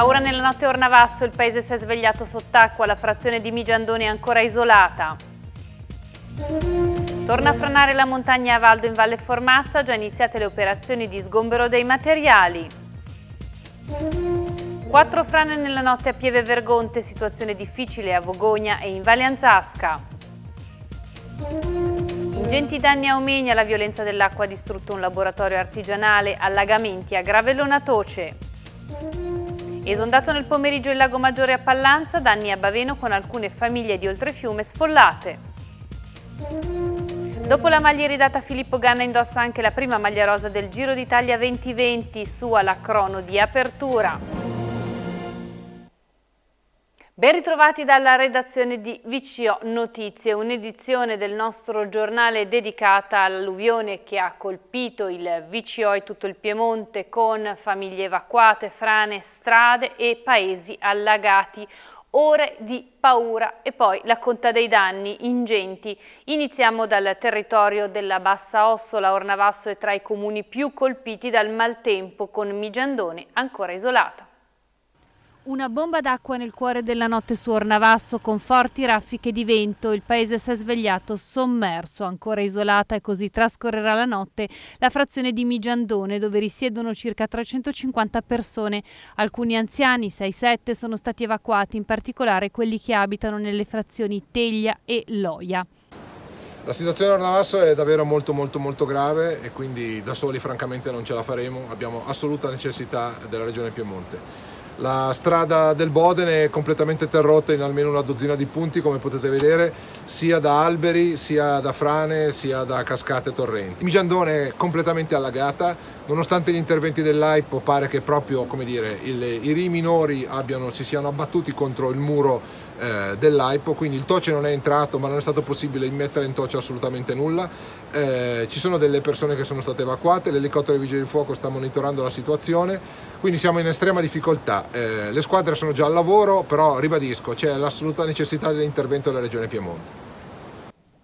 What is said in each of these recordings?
Paura nella notte Ornavasso, il paese si è svegliato sott'acqua, la frazione di Migiandone è ancora isolata. Torna a franare la montagna a Valdo in Valle Formazza, già iniziate le operazioni di sgombero dei materiali. Quattro frane nella notte a Pieve Vergonte, situazione difficile a Vogogna e in Valle Anzasca. Ingenti danni a Omegna, la violenza dell'acqua ha distrutto un laboratorio artigianale, allagamenti a Gravellona Toce. Esondato nel pomeriggio il lago Maggiore a Pallanza, danni a Baveno con alcune famiglie di oltrefiume sfollate. Dopo la maglia iridata Filippo Ganna indossa anche la prima maglia rosa del Giro d'Italia 2020, su la crono di apertura. Ben ritrovati dalla redazione di VCO Notizie, un'edizione del nostro giornale dedicata all'alluvione che ha colpito il VCO e tutto il Piemonte con famiglie evacuate, frane, strade e paesi allagati ore di paura e poi la conta dei danni ingenti. Iniziamo dal territorio della Bassa Ossola, Ornavasso è tra i comuni più colpiti dal maltempo con Migiandone ancora isolata. Una bomba d'acqua nel cuore della notte su Ornavasso con forti raffiche di vento, il paese si è svegliato sommerso, ancora isolata e così trascorrerà la notte la frazione di Migiandone dove risiedono circa 350 persone. Alcuni anziani, 6-7, sono stati evacuati, in particolare quelli che abitano nelle frazioni Teglia e Loia. La situazione a Ornavasso è davvero molto molto molto grave e quindi da soli francamente non ce la faremo, abbiamo assoluta necessità della regione Piemonte. La strada del Bodene è completamente interrotta in almeno una dozzina di punti, come potete vedere, sia da alberi, sia da frane, sia da cascate e torrenti. Migiandone è completamente allagata, nonostante gli interventi dell'AIPO pare che proprio dire, il, i ri minori abbiano, ci siano abbattuti contro il muro eh, dell'AIPO, quindi il TOCE non è entrato ma non è stato possibile immettere in TOCE assolutamente nulla, eh, ci sono delle persone che sono state evacuate, l'elicottero dei Vigili del Fuoco sta monitorando la situazione, quindi siamo in estrema difficoltà, eh, le squadre sono già al lavoro, però ribadisco c'è l'assoluta necessità dell'intervento della Regione Piemonte.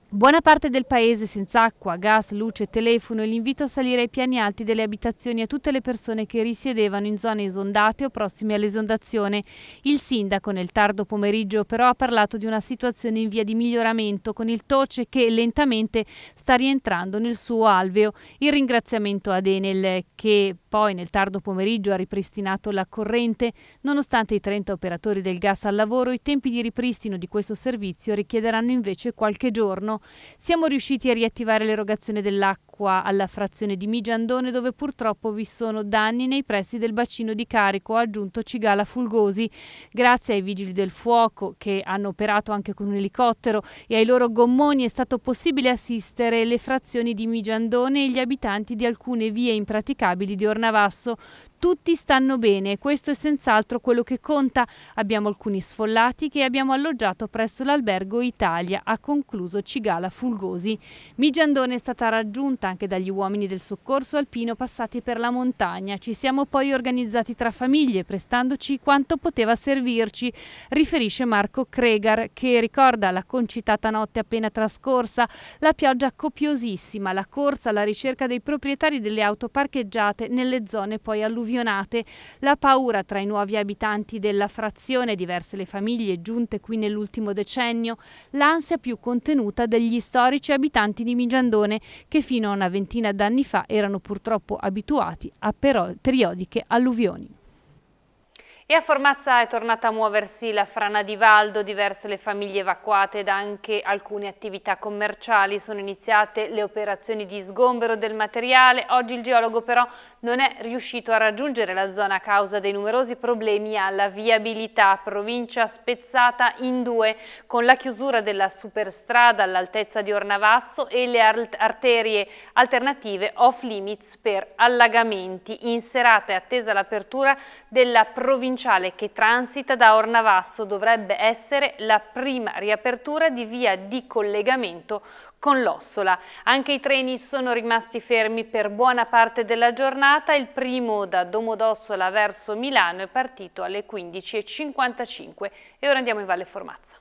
Buona parte del paese senza acqua, gas, luce, telefono e l'invito a salire ai piani alti delle abitazioni a tutte le persone che risiedevano in zone esondate o prossime all'esondazione. Il sindaco nel tardo pomeriggio però ha parlato di una situazione in via di miglioramento con il Toce che lentamente sta rientrando nel suo alveo. Il ringraziamento ad Enel che poi nel tardo pomeriggio ha ripristinato la corrente. Nonostante i 30 operatori del gas al lavoro, i tempi di ripristino di questo servizio richiederanno invece qualche giorno. Siamo riusciti a riattivare l'erogazione dell'acqua alla frazione di Migiandone dove purtroppo vi sono danni nei pressi del bacino di carico, ha aggiunto Cigala Fulgosi. Grazie ai vigili del fuoco che hanno operato anche con un elicottero e ai loro gommoni è stato possibile assistere le frazioni di Migiandone e gli abitanti di alcune vie impraticabili di Ornavasso tutti stanno bene questo è senz'altro quello che conta. Abbiamo alcuni sfollati che abbiamo alloggiato presso l'albergo Italia, ha concluso Cigala Fulgosi. Migiandone è stata raggiunta anche dagli uomini del soccorso alpino passati per la montagna. Ci siamo poi organizzati tra famiglie prestandoci quanto poteva servirci, riferisce Marco Kregar che ricorda la concitata notte appena trascorsa, la pioggia copiosissima, la corsa alla ricerca dei proprietari delle auto parcheggiate nelle zone poi alluviate alluvionate, la paura tra i nuovi abitanti della frazione, diverse le famiglie giunte qui nell'ultimo decennio, l'ansia più contenuta degli storici abitanti di Migiandone che fino a una ventina d'anni fa erano purtroppo abituati a periodiche alluvioni. E a Formazza è tornata a muoversi la frana di Valdo, diverse le famiglie evacuate ed anche alcune attività commerciali. Sono iniziate le operazioni di sgombero del materiale. Oggi il geologo però non è riuscito a raggiungere la zona a causa dei numerosi problemi alla viabilità, provincia spezzata in due con la chiusura della superstrada all'altezza di Ornavasso e le arterie alternative off limits per allagamenti. In serata è attesa l'apertura della provinciale che transita da Ornavasso, dovrebbe essere la prima riapertura di via di collegamento con l'Ossola. Anche i treni sono rimasti fermi per buona parte della giornata. Il primo da Domodossola verso Milano è partito alle 15.55 e ora andiamo in Valle Formazza.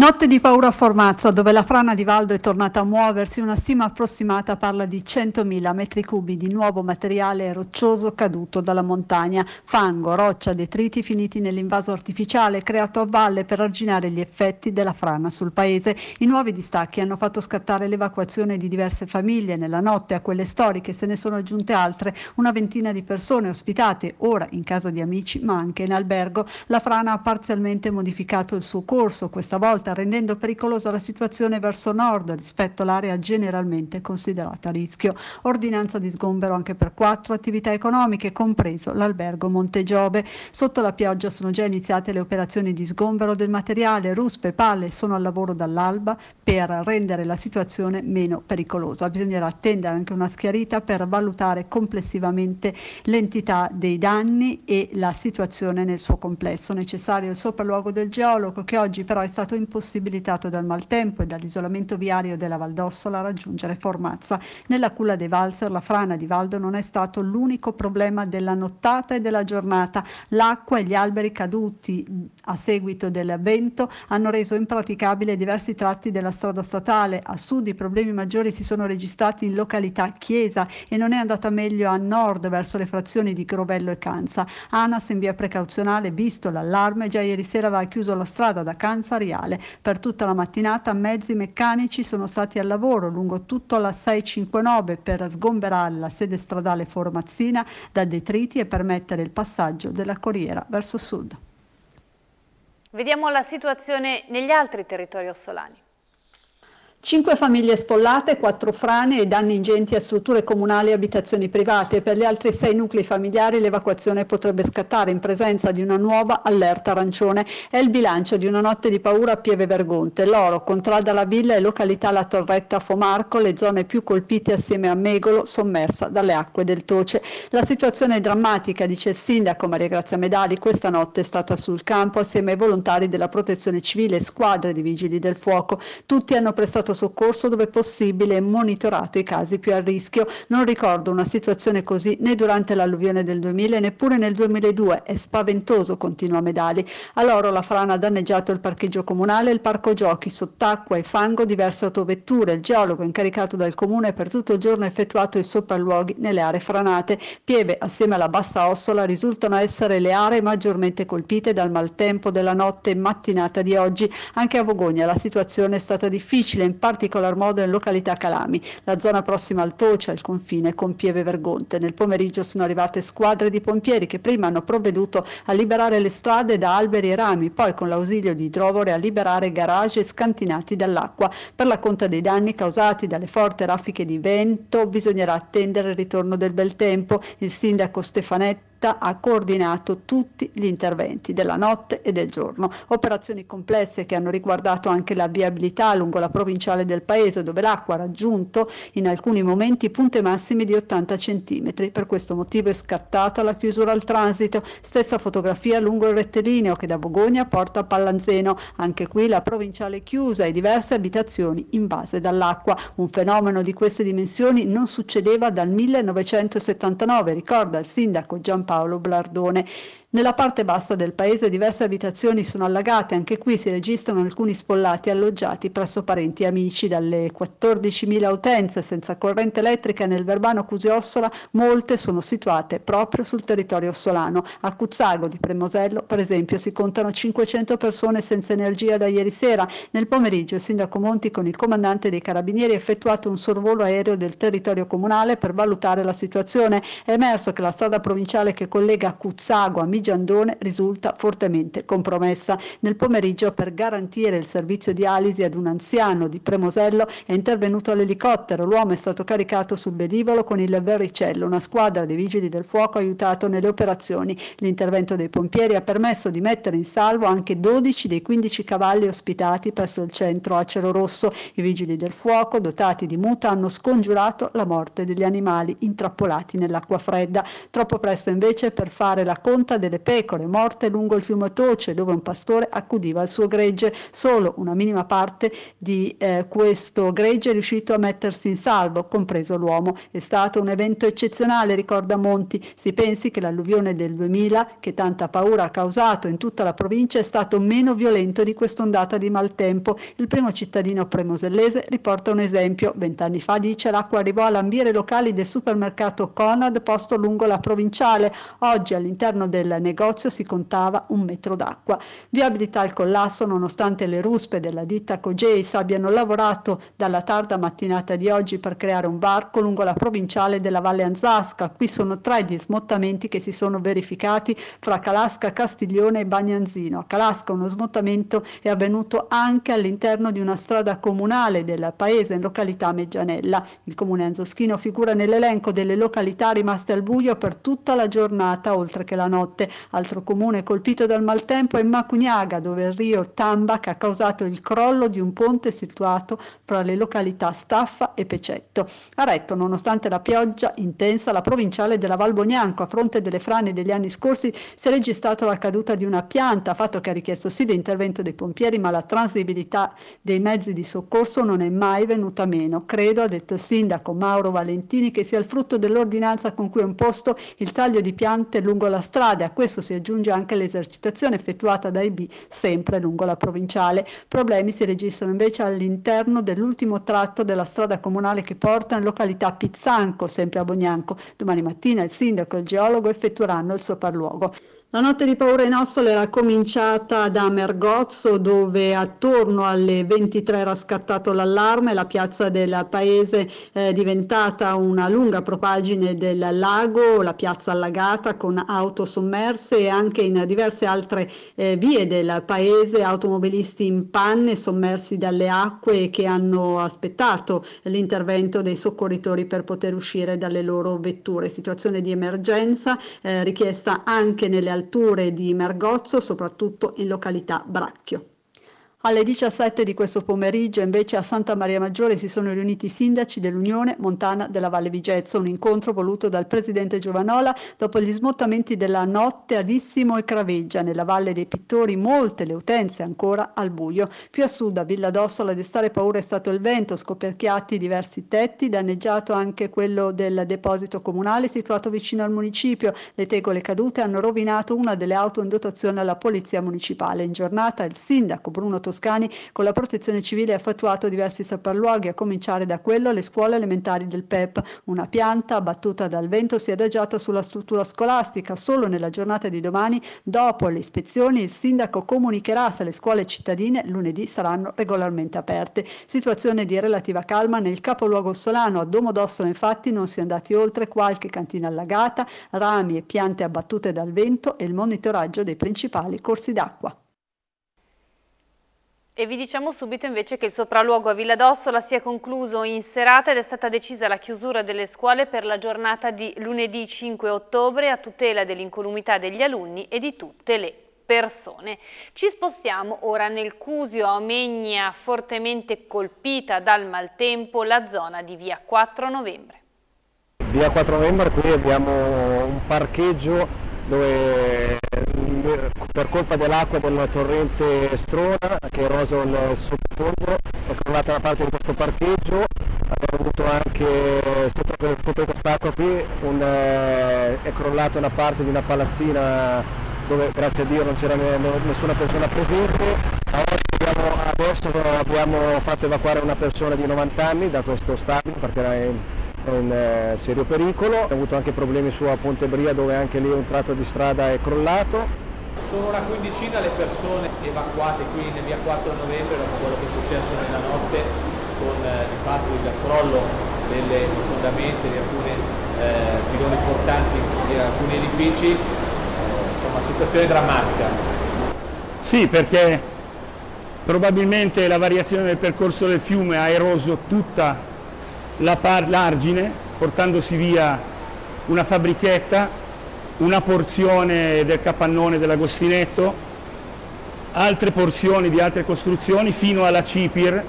Notte di paura a Formazza, dove la frana di Valdo è tornata a muoversi, una stima approssimata parla di 100.000 metri cubi di nuovo materiale roccioso caduto dalla montagna, fango, roccia, detriti finiti nell'invaso artificiale creato a valle per arginare gli effetti della frana sul paese. I nuovi distacchi hanno fatto scattare l'evacuazione di diverse famiglie nella notte, a quelle storiche se ne sono aggiunte altre, una ventina di persone ospitate ora in casa di amici ma anche in albergo. La frana ha parzialmente modificato il suo corso, questa volta elevata, rendendo pericolosa la situazione verso nord rispetto all'area generalmente considerata a rischio. Ordinanza di sgombero anche per quattro attività economiche, compreso l'albergo Montegiove. Sotto la pioggia sono già iniziate le operazioni di sgombero del materiale, ruspe, e palle sono al lavoro dall'alba per rendere la situazione meno pericolosa. Bisognerà attendere anche una schiarita per valutare complessivamente l'entità dei danni e la situazione nel suo complesso. Necessario il sopralluogo del geologo che oggi però è stato impossibile impossibilitato dal maltempo e dall'isolamento viario della Valdossola a raggiungere Formazza. Nella culla dei Valzer la frana di Valdo non è stato l'unico problema della nottata e della giornata. L'acqua e gli alberi caduti a seguito del vento hanno reso impraticabile diversi tratti della strada statale. A sud i problemi maggiori si sono registrati in località Chiesa e non è andata meglio a nord verso le frazioni di Grovello e Canza. Anas in via precauzionale visto l'allarme già ieri sera aveva chiuso la strada da Canza a Riale. Per tutta la mattinata mezzi meccanici sono stati al lavoro lungo tutta la 659 per sgomberare la sede stradale Formazzina da detriti e permettere il passaggio della corriera verso sud. Vediamo la situazione negli altri territori ossolani. Cinque famiglie sfollate, quattro frane e danni ingenti a strutture comunali e abitazioni private. Per gli altri sei nuclei familiari l'evacuazione potrebbe scattare in presenza di una nuova allerta arancione. È il bilancio di una notte di paura a Pieve Vergonte. L'oro, contrada la villa e località La Torretta Fomarco, le zone più colpite assieme a Megolo, sommersa dalle acque del Toce. La situazione è drammatica, dice il sindaco Maria Grazia Medali. Questa notte è stata sul campo assieme ai volontari della protezione civile e squadre di vigili del fuoco. Tutti hanno prestato pronto soccorso dove possibile e monitorato i casi più a rischio. Non ricordo una situazione così né durante l'alluvione del 2000 neppure nel 2002. È spaventoso, continua Medali. A loro la frana ha danneggiato il parcheggio comunale, il parco giochi, sott'acqua e fango, diverse autovetture. Il geologo incaricato dal comune per tutto il giorno ha effettuato i sopralluoghi nelle aree franate. Pieve assieme alla bassa ossola risultano essere le aree maggiormente colpite dal maltempo della notte e mattinata di oggi. Anche a Bogogna la situazione è stata difficile. In particolar modo in località Calami, la zona prossima al Tocia, al confine con Pieve Vergonte. Nel pomeriggio sono arrivate squadre di pompieri che prima hanno provveduto a liberare le strade da alberi e rami, poi con l'ausilio di idrovore a liberare garage scantinati dall'acqua. Per la conta dei danni causati dalle forti raffiche di vento bisognerà attendere il ritorno del bel tempo. Il sindaco Stefanetti tutta, ha coordinato tutti gli interventi della notte e del giorno. Operazioni complesse che hanno riguardato anche la viabilità lungo la provinciale del paese, dove l'acqua ha raggiunto in alcuni momenti punte massime di 80 cm. Per questo motivo è scattata la chiusura al transito. Stessa fotografia lungo il rettilineo che da Bogogna porta a Pallanzeno. Anche qui la provinciale chiusa e diverse abitazioni invase dall'acqua. Un fenomeno di queste dimensioni non succedeva dal 1979, ricorda il sindaco Gian Paolo Blardone nella parte bassa del paese diverse abitazioni sono allagate, anche qui si registrano alcuni sfollati alloggiati presso parenti e amici. Dalle 14.000 utenze senza corrente elettrica nel Verbano Cusiossola, molte sono situate proprio sul territorio ossolano. A Cuzzago di Premosello, per esempio, si contano 500 persone senza energia da ieri sera. Nel pomeriggio il sindaco Monti con il comandante dei carabinieri ha effettuato un sorvolo aereo del territorio comunale per valutare la situazione. È emerso che la strada provinciale che collega Cuzzago a Giandone risulta fortemente compromessa. Nel pomeriggio per garantire il servizio dialisi ad un anziano di Premosello è intervenuto l'elicottero, l'uomo è stato caricato sul velivolo con il verricello, una squadra dei vigili del fuoco ha aiutato nelle operazioni. L'intervento dei pompieri ha permesso di mettere in salvo anche 12 dei 15 cavalli ospitati presso il centro Acero Rosso. I vigili del fuoco, dotati di muta, hanno scongiurato la morte degli animali intrappolati nell'acqua fredda. Troppo presto invece per fare la conta del delle pecore, morte lungo il fiume Toce, dove un pastore accudiva il suo gregge. Solo una minima parte di eh, questo gregge è riuscito a mettersi in salvo, compreso l'uomo. È stato un evento eccezionale, ricorda Monti. Si pensi che l'alluvione del 2000, che tanta paura ha causato in tutta la provincia, è stato meno violento di quest'ondata di maltempo. Il primo cittadino premosellese riporta un esempio. Vent'anni fa, dice, l'acqua arrivò a lambire i locali del supermercato Conad posto lungo la provinciale. Oggi all'interno del dal negozio si contava un metro d'acqua. Viabilità al collasso nonostante le ruspe della ditta Cogeis abbiano lavorato dalla tarda mattinata di oggi per creare un barco lungo la provinciale della Valle Anzasca. Qui sono tre gli smottamenti che si sono verificati fra Calasca, Castiglione e Bagnanzino. A Calasca uno smottamento è avvenuto anche all'interno di una strada comunale del paese in località Meggianella. Il comune anzaschino figura nell'elenco delle località rimaste al buio per tutta la giornata oltre che la notte altro comune colpito dal maltempo, è Macugnaga, dove il rio Tambac ha causato il crollo di un ponte situato fra le località Staffa e Pecetto. A Retto, nonostante la pioggia intensa, la provinciale della Val Bognanco, a fronte delle frane degli anni scorsi, si è registrata la caduta di una pianta, fatto che ha richiesto sì l'intervento dei pompieri, ma la transibilità dei mezzi di soccorso non è mai venuta meno. Credo, ha detto il sindaco Mauro Valentini, che sia il frutto dell'ordinanza con cui è imposto il taglio di piante lungo la strada, questo si aggiunge anche l'esercitazione effettuata dai B sempre lungo la provinciale. Problemi si registrano invece all'interno dell'ultimo tratto della strada comunale che porta in località Pizzanco, sempre a Bognanco. Domani mattina il sindaco e il geologo effettueranno il sopralluogo. La notte di paura in Ossole era cominciata da Mergozzo dove attorno alle 23 era scattato l'allarme, la piazza del paese è diventata una lunga propagine del lago, la piazza allagata con auto sommerse e anche in diverse altre eh, vie del paese automobilisti in panne sommersi dalle acque che hanno aspettato l'intervento dei soccorritori per poter uscire dalle loro vetture. Situazione di emergenza eh, richiesta anche nelle alture di Mergozzo, soprattutto in località Bracchio. Alle 17 di questo pomeriggio invece a Santa Maria Maggiore si sono riuniti i sindaci dell'Unione Montana della Valle Vigezzo, un incontro voluto dal presidente Giovanola dopo gli smottamenti della notte ad e Craveggia. Nella Valle dei Pittori molte le utenze ancora al buio. Più a sud a Villa d'Ossola a destare paura è stato il vento, scoperchiati diversi tetti, danneggiato anche quello del deposito comunale situato vicino al municipio. Le tegole cadute hanno rovinato una delle auto in dotazione alla polizia municipale. In giornata il sindaco Bruno toscani, con la protezione civile ha effettuato diversi saperluoghi, a cominciare da quello alle scuole elementari del PEP. Una pianta battuta dal vento si è adagiata sulla struttura scolastica. Solo nella giornata di domani, dopo le ispezioni, il sindaco comunicherà se le scuole cittadine lunedì saranno regolarmente aperte. Situazione di relativa calma nel capoluogo solano. A Domodossola infatti non si è andati oltre qualche cantina allagata, rami e piante abbattute dal vento e il monitoraggio dei principali corsi d'acqua. E vi diciamo subito invece che il sopralluogo a Villa d'Ossola si è concluso in serata ed è stata decisa la chiusura delle scuole per la giornata di lunedì 5 ottobre a tutela dell'incolumità degli alunni e di tutte le persone. Ci spostiamo ora nel Cusio, a Omegna, fortemente colpita dal maltempo, la zona di via 4 novembre. Via 4 novembre qui abbiamo un parcheggio dove per colpa dell'acqua del torrente Strona che erosa il sottofondo, è crollata una parte di questo parcheggio, abbiamo avuto anche, sotto per colpa di qui, un, eh, è crollata una parte di una palazzina dove grazie a Dio non c'era nessuna persona presente. adesso abbiamo fatto evacuare una persona di 90 anni da questo stabile perché era in in eh, serio pericolo, Abbiamo avuto anche problemi su a Ponte Bria dove anche lì un tratto di strada è crollato sono una quindicina le persone evacuate qui nel via 4 novembre dopo quello che è successo nella notte con eh, di fatto il crollo delle fondamenta di alcuni eh, piloni portanti di alcuni edifici. Eh, insomma, situazione drammatica. Sì, perché probabilmente la variazione del percorso del fiume ha eroso tutta l'argine, la portandosi via una fabbrichetta una porzione del capannone dell'Agostinetto, altre porzioni di altre costruzioni fino alla Cipir,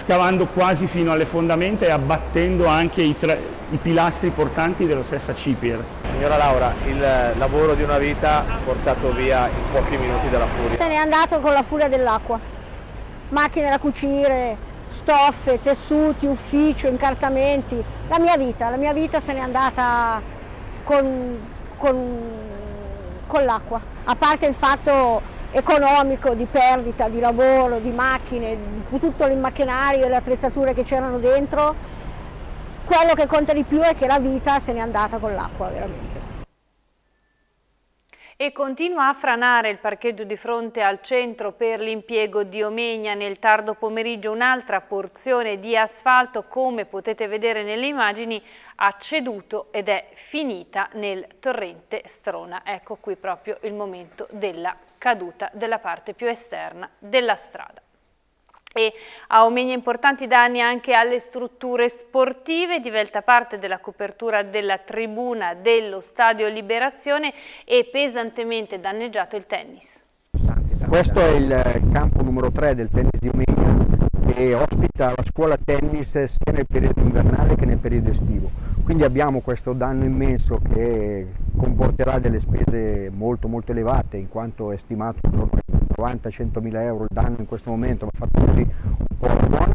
scavando quasi fino alle fondamenta e abbattendo anche i, tre, i pilastri portanti della stessa Cipir. Signora Laura, il lavoro di una vita portato via in pochi minuti dalla furia. Se n'è andato con la furia dell'acqua, macchine da cucire, stoffe, tessuti, ufficio, incartamenti, la mia vita, la mia vita se n'è andata con con, con l'acqua, a parte il fatto economico di perdita di lavoro, di macchine, di tutto il macchinario e le attrezzature che c'erano dentro, quello che conta di più è che la vita se n'è andata con l'acqua veramente. E continua a franare il parcheggio di fronte al centro per l'impiego di Omegna. Nel tardo pomeriggio un'altra porzione di asfalto, come potete vedere nelle immagini, ha ceduto ed è finita nel torrente Strona. Ecco qui proprio il momento della caduta della parte più esterna della strada e a omegna importanti danni anche alle strutture sportive, divelta parte della copertura della tribuna dello Stadio Liberazione e pesantemente danneggiato il tennis. Questo è il eh, campo numero 3 del tennis di Omegna che ospita la scuola tennis sia nel periodo invernale che nel periodo estivo. Quindi abbiamo questo danno immenso che comporterà delle spese molto molto elevate in quanto è stimato intorno ai 90-100 mila euro il danno in questo momento, ma fatto così un po' alla buona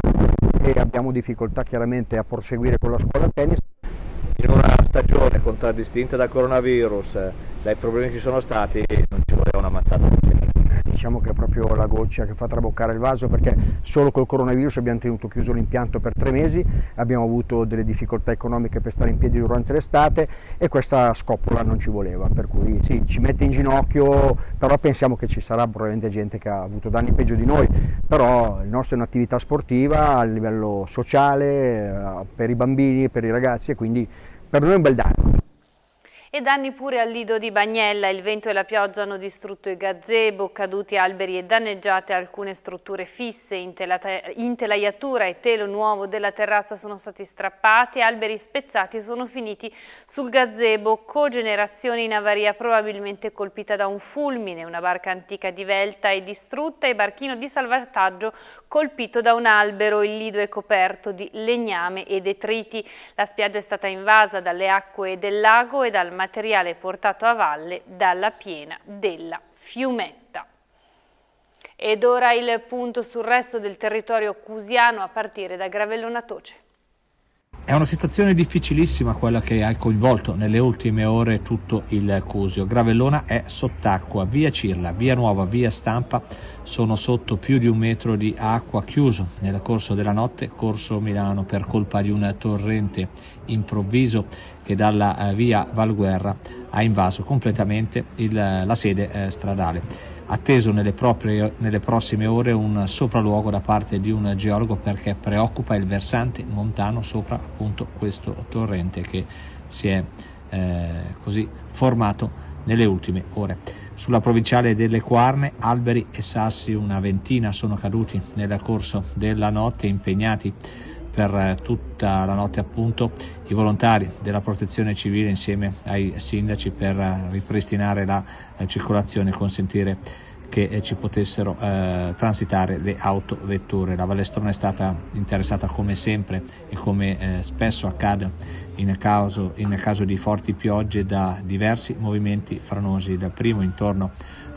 e abbiamo difficoltà chiaramente a proseguire con la scuola tennis. In una stagione contraddistinta dal coronavirus, eh, dai problemi che ci sono stati, non ci voleva una mazzata diciamo che è proprio la goccia che fa traboccare il vaso perché solo col coronavirus abbiamo tenuto chiuso l'impianto per tre mesi, abbiamo avuto delle difficoltà economiche per stare in piedi durante l'estate e questa scoppola non ci voleva, per cui sì, ci mette in ginocchio, però pensiamo che ci sarà probabilmente gente che ha avuto danni peggio di noi, però il nostro è un'attività sportiva a livello sociale, eh, per i bambini, per i ragazzi e quindi per noi è un bel danno. E danni pure al lido di Bagnella, il vento e la pioggia hanno distrutto i gazebo, caduti alberi e danneggiate alcune strutture fisse, intelaiatura e telo nuovo della terrazza sono stati strappati, alberi spezzati sono finiti sul gazebo, cogenerazione in avaria probabilmente colpita da un fulmine, una barca antica divelta è distrutta e barchino di salvataggio colpito da un albero, il lido è coperto di legname e detriti, la spiaggia è stata invasa dalle acque del lago e dal mare materiale portato a valle dalla piena della Fiumetta. Ed ora il punto sul resto del territorio cusiano a partire da Gravellona Toce. È una situazione difficilissima quella che ha coinvolto nelle ultime ore tutto il Cusio. Gravellona è sott'acqua, via Cirla, via Nuova, via Stampa sono sotto più di un metro di acqua chiuso nel corso della notte, corso Milano per colpa di un torrente improvviso che dalla eh, via Valguerra ha invaso completamente il, eh, la sede eh, stradale atteso nelle, proprie, nelle, prossime ore un sopralluogo da parte di un geologo perché preoccupa il versante montano sopra appunto questo torrente che si è eh, così formato nelle ultime ore. Sulla provinciale delle Quarne alberi e sassi una ventina sono caduti nel corso della notte impegnati per eh, tutta la notte appunto i volontari della protezione civile insieme ai sindaci per eh, ripristinare la eh, circolazione e consentire che ci potessero eh, transitare le autovetture. La Vallestrona è stata interessata come sempre e come eh, spesso accade in caso, in caso di forti piogge da diversi movimenti franosi. Il primo intorno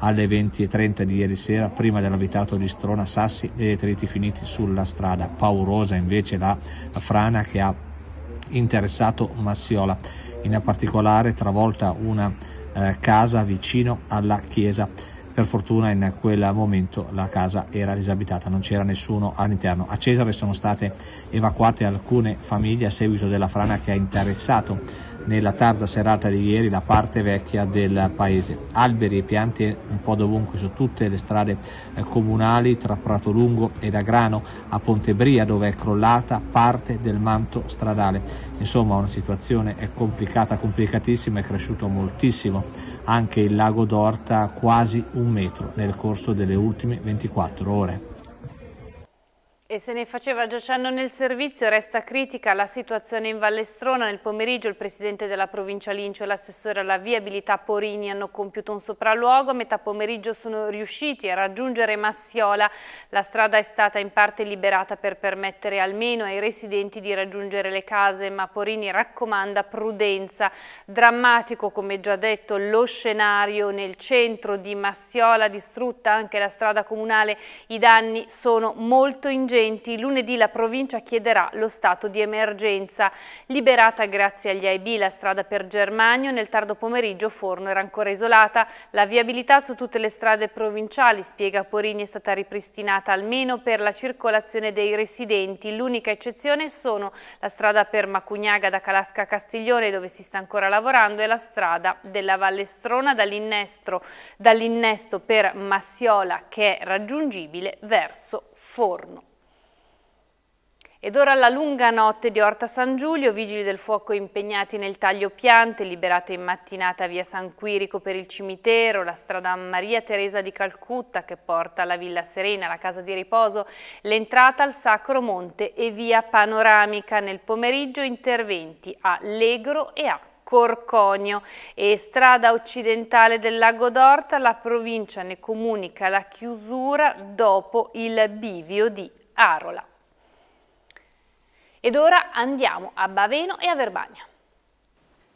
alle 20.30 di ieri sera, prima dell'abitato di Strona, sassi e detriti finiti sulla strada. Paurosa invece la frana che ha interessato Massiola, in particolare travolta una eh, casa vicino alla chiesa. Per fortuna in quel momento la casa era disabitata, non c'era nessuno all'interno. A Cesare sono state evacuate alcune famiglie a seguito della frana che ha interessato nella tarda serata di ieri la parte vecchia del paese. Alberi e piante un po' dovunque su tutte le strade eh, comunali tra Pratolungo e Agrano, a Pontebria dove è crollata parte del manto stradale. Insomma una situazione è eh, complicata, complicatissima, è cresciuto moltissimo anche il lago d'Orta quasi un metro nel corso delle ultime 24 ore. E se ne faceva giacendo nel servizio, resta critica la situazione in Vallestrona. Nel pomeriggio il presidente della provincia Lincio e l'assessore alla viabilità Porini hanno compiuto un sopralluogo. A metà pomeriggio sono riusciti a raggiungere Massiola. La strada è stata in parte liberata per permettere almeno ai residenti di raggiungere le case, ma Porini raccomanda prudenza. Drammatico, come già detto, lo scenario nel centro di Massiola, distrutta anche la strada comunale. I danni sono molto ingenti urgenti, lunedì la provincia chiederà lo stato di emergenza. Liberata grazie agli AIB la strada per Germanio, nel tardo pomeriggio Forno era ancora isolata. La viabilità su tutte le strade provinciali, spiega Porini, è stata ripristinata almeno per la circolazione dei residenti. L'unica eccezione sono la strada per Macugnaga da Calasca a Castiglione, dove si sta ancora lavorando, e la strada della Vallestrona dall'innesto dall per Massiola, che è raggiungibile verso Forno. Ed ora la lunga notte di Orta San Giulio, vigili del fuoco impegnati nel taglio piante, liberate in mattinata via San Quirico per il cimitero, la strada Maria Teresa di Calcutta che porta alla Villa Serena, la casa di riposo, l'entrata al Sacro Monte e via Panoramica. Nel pomeriggio interventi a Legro e a Corconio e strada occidentale del lago d'Orta, la provincia ne comunica la chiusura dopo il bivio di Arola. Ed ora andiamo a Baveno e a Verbania.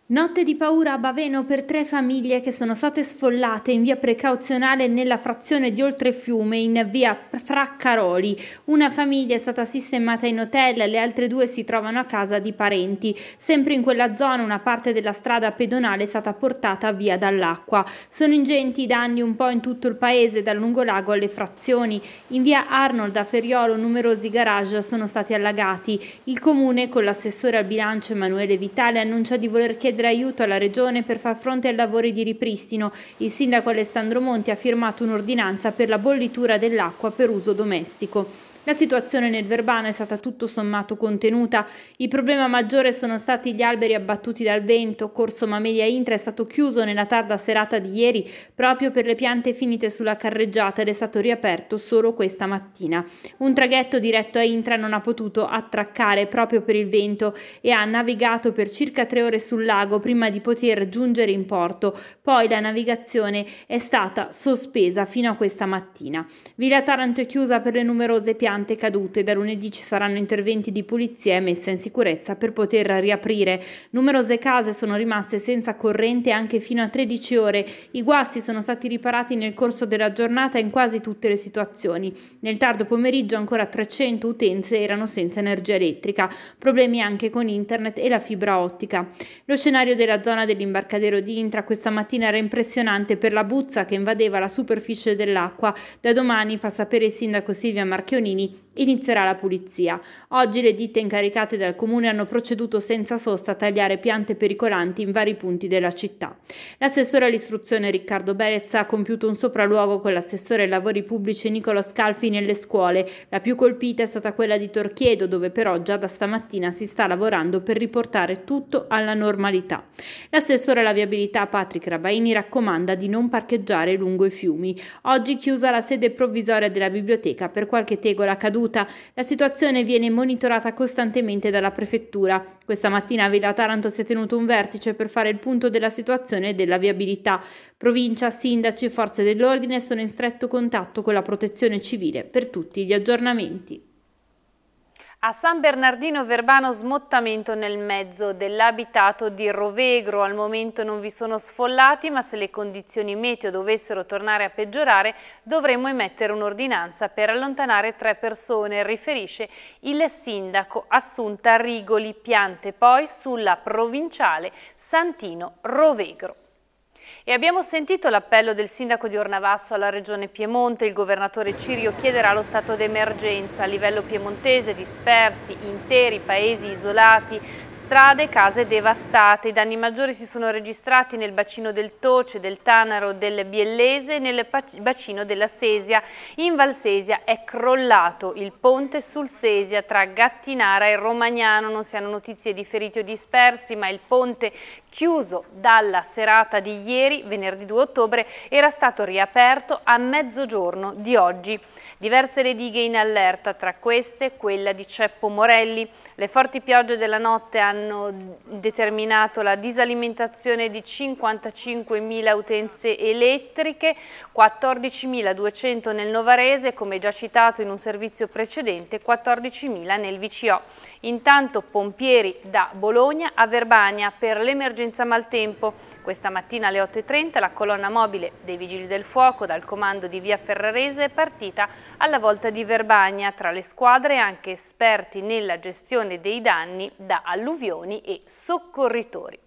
Notte di paura a Baveno per tre famiglie che sono state sfollate in via precauzionale nella frazione di Oltrefiume in via Fraccaroli. Una famiglia è stata sistemata in hotel, le altre due si trovano a casa di parenti. Sempre in quella zona una parte della strada pedonale è stata portata via dall'acqua. Sono ingenti i danni un po' in tutto il paese, dal lungolago alle frazioni. In via Arnold a Feriolo numerosi garage sono stati allagati. Il comune con l'assessore al bilancio Emanuele Vitale annuncia di voler chiedere chiedere aiuto alla Regione per far fronte ai lavori di ripristino. Il sindaco Alessandro Monti ha firmato un'ordinanza per la bollitura dell'acqua per uso domestico. La situazione nel Verbano è stata tutto sommato contenuta. Il problema maggiore sono stati gli alberi abbattuti dal vento. Corso Mamelia Intra è stato chiuso nella tarda serata di ieri proprio per le piante finite sulla carreggiata ed è stato riaperto solo questa mattina. Un traghetto diretto a Intra non ha potuto attraccare proprio per il vento e ha navigato per circa tre ore sul lago prima di poter giungere in porto. Poi la navigazione è stata sospesa fino a questa mattina. Villa Taranto è chiusa per le numerose piante tante cadute. Da lunedì ci saranno interventi di pulizia e messa in sicurezza per poter riaprire. Numerose case sono rimaste senza corrente anche fino a 13 ore. I guasti sono stati riparati nel corso della giornata in quasi tutte le situazioni. Nel tardo pomeriggio ancora 300 utenze erano senza energia elettrica. Problemi anche con internet e la fibra ottica. Lo scenario della zona dell'imbarcadero di Intra questa mattina era impressionante per la buzza che invadeva la superficie dell'acqua. Da domani, fa sapere il sindaco Silvia Marchionini, Committee Inizierà la pulizia. Oggi le ditte incaricate dal comune hanno proceduto senza sosta a tagliare piante pericolanti in vari punti della città. L'assessore all'istruzione Riccardo Berezza ha compiuto un sopralluogo con l'assessore ai lavori pubblici Nicola Scalfi nelle scuole. La più colpita è stata quella di Torchiedo, dove però già da stamattina si sta lavorando per riportare tutto alla normalità. L'assessore alla viabilità Patrick Rabaini raccomanda di non parcheggiare lungo i fiumi. Oggi chiusa la sede provvisoria della biblioteca per qualche tegola caduta caduta. La situazione viene monitorata costantemente dalla prefettura. Questa mattina a Villa Taranto si è tenuto un vertice per fare il punto della situazione e della viabilità. Provincia, sindaci e forze dell'ordine sono in stretto contatto con la protezione civile per tutti gli aggiornamenti. A San Bernardino Verbano smottamento nel mezzo dell'abitato di Rovegro. Al momento non vi sono sfollati, ma se le condizioni meteo dovessero tornare a peggiorare, dovremmo emettere un'ordinanza per allontanare tre persone, riferisce il sindaco Assunta Rigoli. Piante poi sulla provinciale Santino Rovegro. E abbiamo sentito l'appello del sindaco di Ornavasso alla regione Piemonte. Il governatore Cirio chiederà lo stato d'emergenza a livello piemontese, dispersi, interi, paesi isolati, strade, case devastate. I danni maggiori si sono registrati nel bacino del Toce, del Tanaro, del Biellese e nel bacino della Sesia. In Valsesia è crollato il ponte sul Sesia tra Gattinara e Romagnano. Non si hanno notizie di feriti o dispersi, ma il ponte chiuso dalla serata di ieri ieri, venerdì 2 ottobre, era stato riaperto a mezzogiorno di oggi. Diverse le dighe in allerta, tra queste quella di Ceppo Morelli. Le forti piogge della notte hanno determinato la disalimentazione di 55.000 utenze elettriche, 14.200 nel Novarese, come già citato in un servizio precedente, 14.000 nel VCO. Intanto pompieri da Bologna a Verbania per l'emergenza maltempo. Questa mattina alle 8.30 18.30 la colonna mobile dei Vigili del Fuoco dal comando di Via Ferrarese è partita alla volta di Verbagna, tra le squadre anche esperti nella gestione dei danni da alluvioni e soccorritori.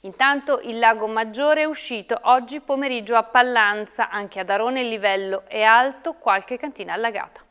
Intanto il lago Maggiore è uscito oggi pomeriggio a Pallanza, anche ad Arone il livello è alto, qualche cantina allagata.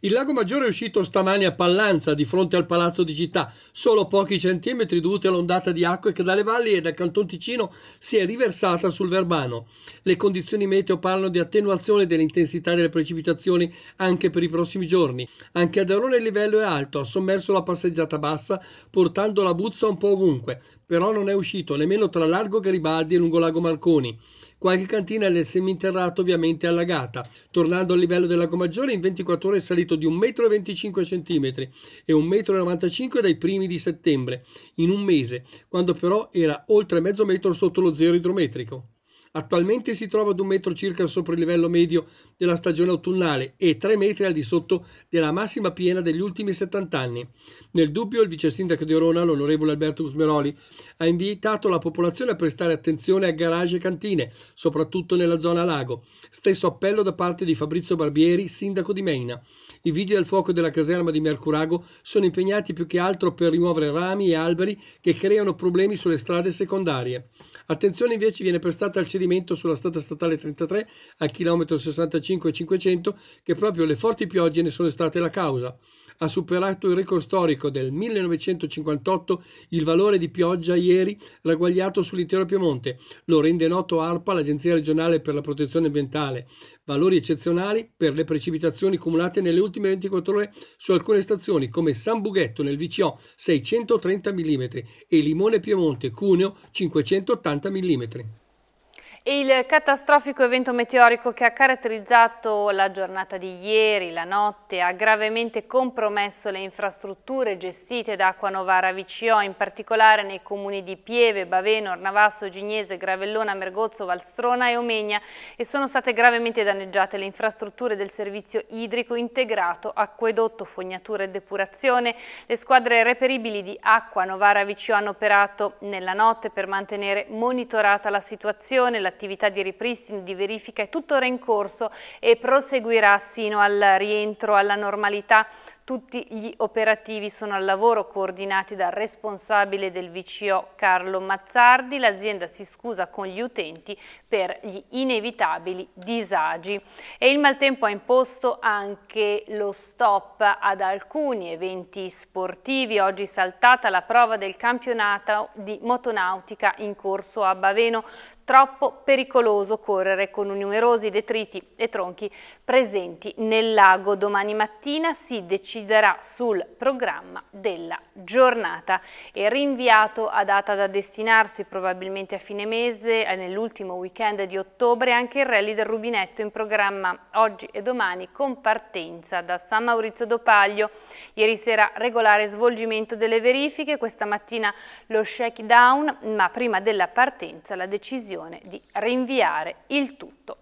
Il Lago Maggiore è uscito stamani a Pallanza di fronte al Palazzo di Città, solo pochi centimetri dovuti all'ondata di acque che dalle valli e dal Canton Ticino si è riversata sul Verbano. Le condizioni meteo parlano di attenuazione dell'intensità delle precipitazioni anche per i prossimi giorni. Anche ad Arone il livello è alto, ha sommerso la passeggiata bassa portando la buzza un po' ovunque, però non è uscito nemmeno tra Largo Garibaldi e lungo Lago Marconi qualche cantina nel seminterrato ovviamente allagata, tornando al livello del lago in 24 ore è salito di 1,25 m e 1,95 m dai primi di settembre, in un mese, quando però era oltre mezzo metro sotto lo zero idrometrico. Attualmente si trova ad un metro circa sopra il livello medio della stagione autunnale e tre metri al di sotto della massima piena degli ultimi 70 anni. Nel dubbio, il vice sindaco di Orona, l'onorevole Alberto Gusmeroli, ha invitato la popolazione a prestare attenzione a garage e cantine, soprattutto nella zona lago. Stesso appello da parte di Fabrizio Barbieri, sindaco di Meina. I vigili del fuoco della caserma di Mercurago sono impegnati più che altro per rimuovere rami e alberi che creano problemi sulle strade secondarie. Attenzione invece viene prestata al cedimento trasferimento sulla strada statale 33 al chilometro 65 500 che proprio le forti piogge ne sono state la causa. Ha superato il record storico del 1958 il valore di pioggia ieri ragguagliato sull'intero Piemonte. Lo rende noto ARPA, l'Agenzia regionale per la protezione ambientale. Valori eccezionali per le precipitazioni cumulate nelle ultime 24 ore su alcune stazioni come San Bughetto nel VCO 630 mm e Limone Piemonte Cuneo 580 mm. Il catastrofico evento meteorico che ha caratterizzato la giornata di ieri, la notte, ha gravemente compromesso le infrastrutture gestite da Acqua Novara VCO, in particolare nei comuni di Pieve, Baveno, Ornavasso, Gignese, Gravellona, Mergozzo, Valstrona e Omegna e sono state gravemente danneggiate le infrastrutture del servizio idrico integrato, acquedotto, fognatura e depurazione. Le squadre reperibili di Acqua Novara VCO hanno operato nella notte per mantenere monitorata la situazione, la l'attività di ripristino, di verifica è tuttora in corso e proseguirà sino al rientro alla normalità tutti gli operativi sono al lavoro coordinati dal responsabile del VCO Carlo Mazzardi. L'azienda si scusa con gli utenti per gli inevitabili disagi. E il maltempo ha imposto anche lo stop ad alcuni eventi sportivi. Oggi saltata la prova del campionato di motonautica in corso a Baveno troppo pericoloso correre con numerosi detriti e tronchi presenti nel lago. Domani mattina si deciderà sul programma della giornata. È rinviato a data da destinarsi probabilmente a fine mese, nell'ultimo weekend di ottobre, anche il rally del Rubinetto in programma oggi e domani con partenza da San Maurizio d'Opaglio. Ieri sera regolare svolgimento delle verifiche, questa mattina lo shakedown, ma prima della partenza la decisione decisione di rinviare il tutto.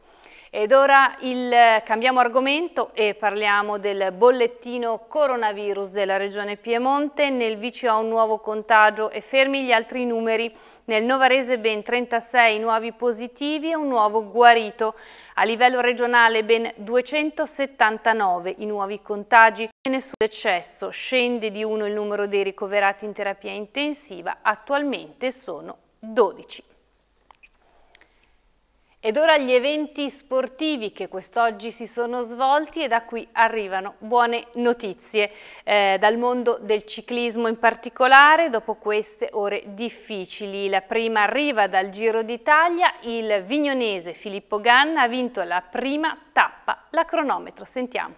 Ed ora il, cambiamo argomento e parliamo del bollettino coronavirus della regione Piemonte. Nel Vicio ha un nuovo contagio e fermi gli altri numeri. Nel Novarese ben 36 nuovi positivi e un nuovo guarito. A livello regionale ben 279 i nuovi contagi e nessun decesso. Scende di uno il numero dei ricoverati in terapia intensiva. Attualmente sono 12. Ed ora gli eventi sportivi che quest'oggi si sono svolti e da qui arrivano buone notizie eh, dal mondo del ciclismo in particolare dopo queste ore difficili. La prima arriva dal Giro d'Italia, il vignonese Filippo Ganna ha vinto la prima tappa, la cronometro, sentiamo.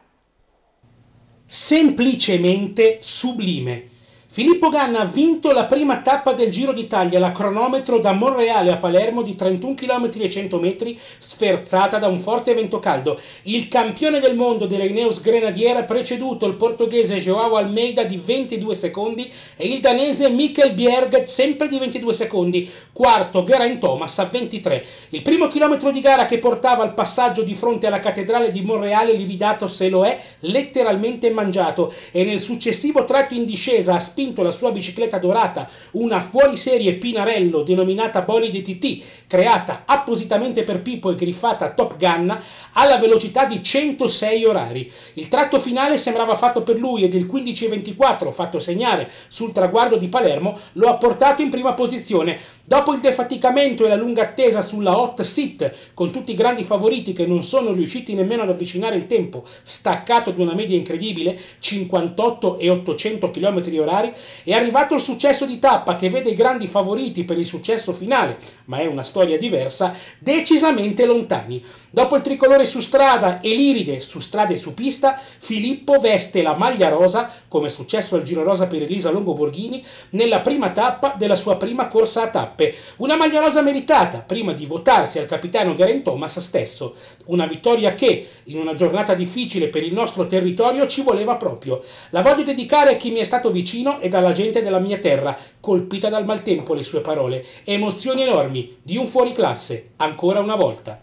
Semplicemente sublime. Filippo Ganna ha vinto la prima tappa del Giro d'Italia, la cronometro da Monreale a Palermo di 31 km e 100 metri, sferzata da un forte vento caldo. Il campione del mondo dell'Eneos Grenadier ha preceduto il portoghese Joao Almeida di 22 secondi e il danese Mikkel Bjerg sempre di 22 secondi, quarto Geraint Thomas a 23. Il primo chilometro di gara che portava al passaggio di fronte alla cattedrale di Monreale, lividato se lo è letteralmente mangiato e nel successivo tratto in discesa a spinto la sua bicicletta dorata, una fuoriserie Pinarello denominata Bolide TT, creata appositamente per Pippo e griffata Top Gun, alla velocità di 106 orari. Il tratto finale sembrava fatto per lui ed il 15.24, fatto segnare sul traguardo di Palermo, lo ha portato in prima posizione. Dopo il defaticamento e la lunga attesa sulla hot seat, con tutti i grandi favoriti che non sono riusciti nemmeno ad avvicinare il tempo, staccato di una media incredibile, 58 e 800 km orari, particolari, è arrivato il successo di tappa che vede i grandi favoriti per il successo finale, ma è una storia diversa, decisamente lontani. Dopo il tricolore su strada e l'iride su strada e su pista, Filippo veste la maglia rosa, come è successo al Giro Rosa per Elisa Longo Borghini, nella prima tappa della sua prima corsa a tappe. Una maglia rosa meritata, prima di votarsi al capitano Garen Thomas stesso. Una vittoria che, in una giornata difficile per il nostro territorio, ci voleva proprio. La voglio dedicare a chi mi è stato vicino e alla gente della mia terra, colpita dal maltempo le sue parole. Emozioni enormi, di un fuoriclasse, ancora una volta.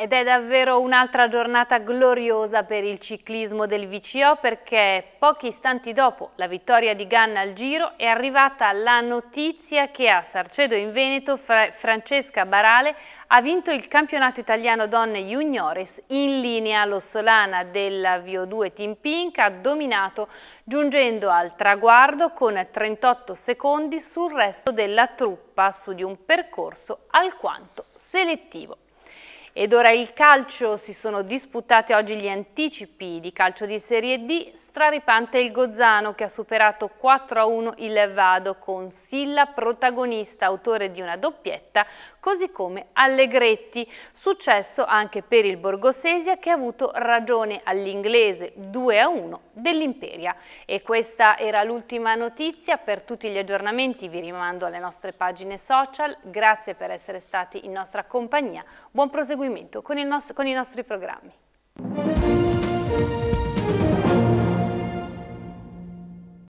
Ed è davvero un'altra giornata gloriosa per il ciclismo del VCO perché pochi istanti dopo la vittoria di Ganna al Giro è arrivata la notizia che a Sarcedo in Veneto Fra Francesca Barale ha vinto il campionato italiano donne juniores in linea l'ossolana della VO2 Team Pink ha dominato giungendo al traguardo con 38 secondi sul resto della truppa su di un percorso alquanto selettivo. Ed ora il calcio, si sono disputati oggi gli anticipi di calcio di Serie D, straripante il Gozzano che ha superato 4-1 il Vado con Silla protagonista, autore di una doppietta così come Allegretti, successo anche per il Borgosesia che ha avuto ragione all'inglese 2 a 1 dell'Imperia. E questa era l'ultima notizia, per tutti gli aggiornamenti vi rimando alle nostre pagine social, grazie per essere stati in nostra compagnia, buon proseguimento con, nostro, con i nostri programmi.